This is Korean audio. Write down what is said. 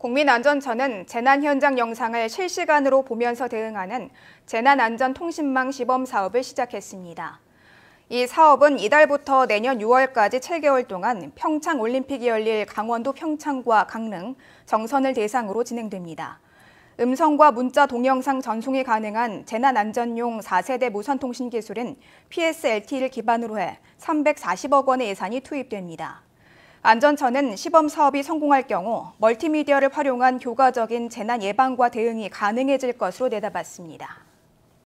국민안전처는 재난 현장 영상을 실시간으로 보면서 대응하는 재난안전통신망 시범 사업을 시작했습니다. 이 사업은 이달부터 내년 6월까지 7개월 동안 평창올림픽이 열릴 강원도 평창과 강릉, 정선을 대상으로 진행됩니다. 음성과 문자 동영상 전송이 가능한 재난안전용 4세대 무선통신 기술인 PSLT를 기반으로 해 340억 원의 예산이 투입됩니다. 안전처는 시범 사업이 성공할 경우 멀티미디어를 활용한 교과적인 재난 예방과 대응이 가능해질 것으로 내다봤습니다.